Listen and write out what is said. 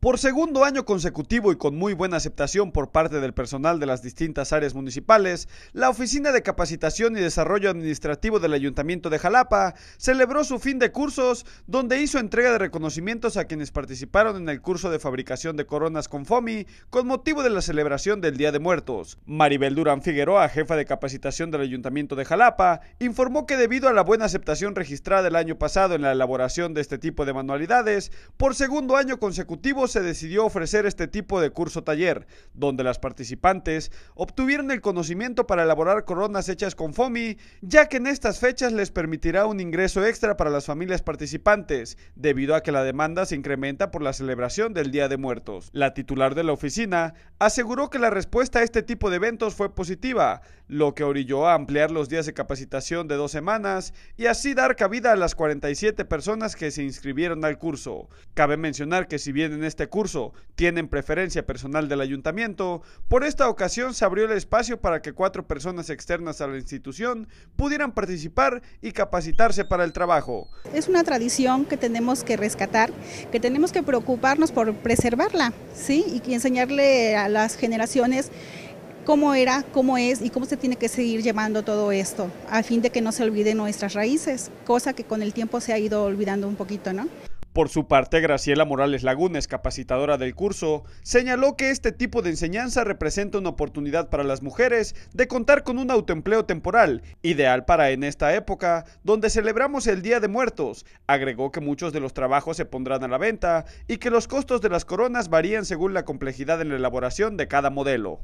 Por segundo año consecutivo y con muy buena aceptación por parte del personal de las distintas áreas municipales, la Oficina de Capacitación y Desarrollo Administrativo del Ayuntamiento de Jalapa celebró su fin de cursos donde hizo entrega de reconocimientos a quienes participaron en el curso de fabricación de coronas con FOMI con motivo de la celebración del Día de Muertos. Maribel Durán Figueroa, jefa de capacitación del Ayuntamiento de Jalapa, informó que debido a la buena aceptación registrada el año pasado en la elaboración de este tipo de manualidades, por segundo año consecutivo se decidió ofrecer este tipo de curso taller, donde las participantes obtuvieron el conocimiento para elaborar coronas hechas con FOMI, ya que en estas fechas les permitirá un ingreso extra para las familias participantes, debido a que la demanda se incrementa por la celebración del Día de Muertos. La titular de la oficina aseguró que la respuesta a este tipo de eventos fue positiva, lo que orilló a ampliar los días de capacitación de dos semanas y así dar cabida a las 47 personas que se inscribieron al curso. Cabe mencionar que si bien en este este curso tienen preferencia personal del ayuntamiento, por esta ocasión se abrió el espacio para que cuatro personas externas a la institución pudieran participar y capacitarse para el trabajo. Es una tradición que tenemos que rescatar, que tenemos que preocuparnos por preservarla, ¿sí? Y enseñarle a las generaciones cómo era, cómo es y cómo se tiene que seguir llevando todo esto, a fin de que no se olviden nuestras raíces, cosa que con el tiempo se ha ido olvidando un poquito, ¿no? Por su parte, Graciela Morales Lagunes, capacitadora del curso, señaló que este tipo de enseñanza representa una oportunidad para las mujeres de contar con un autoempleo temporal, ideal para en esta época, donde celebramos el Día de Muertos. Agregó que muchos de los trabajos se pondrán a la venta y que los costos de las coronas varían según la complejidad en la elaboración de cada modelo.